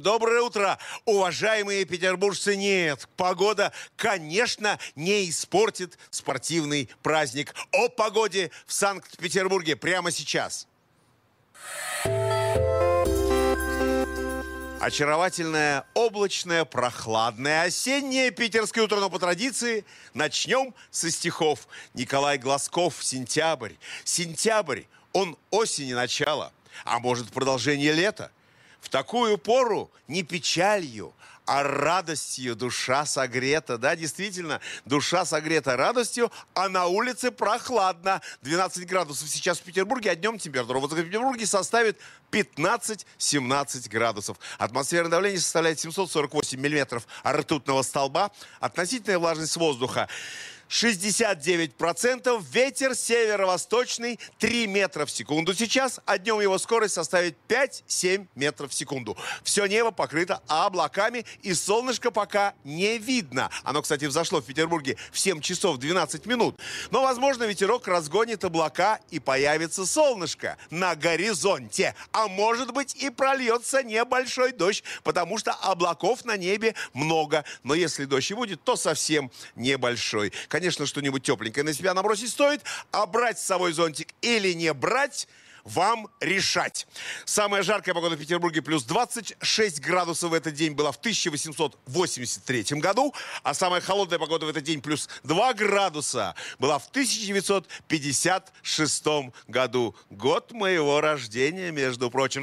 Доброе утро, уважаемые петербуржцы. Нет, погода, конечно, не испортит спортивный праздник. О погоде в Санкт-Петербурге прямо сейчас. Очаровательное, облачное, прохладное осеннее питерское утро. Но по традиции начнем со стихов. Николай Глазков «Сентябрь». Сентябрь, он осени начало, а может продолжение лета – в такую пору не печалью, а радостью душа согрета. Да, действительно, душа согрета радостью, а на улице прохладно. 12 градусов сейчас в Петербурге, а днем температура в Петербурге составит 15-17 градусов. Атмосферное давление составляет 748 миллиметров ртутного столба. Относительная влажность воздуха 69%. Ветер северо-восточный 3 метра в секунду сейчас, а днем его скорость составит 5-7 метров в секунду. Все небо покрыто облаками, и солнышко пока не видно. Оно, кстати, взошло в Петербурге в 7 часов 12 минут. Но, возможно, ветерок разгонит облака, и появится солнышко на горизонте. А может быть и прольется небольшой дождь, потому что облаков на небе много. Но если дождь и будет, то совсем небольшой. Конечно, Конечно, что-нибудь тепленькое на себя набросить стоит, а брать с собой зонтик или не брать вам решать. Самая жаркая погода в Петербурге плюс 26 градусов в этот день была в 1883 году, а самая холодная погода в этот день плюс 2 градуса была в 1956 году. Год моего рождения, между прочим.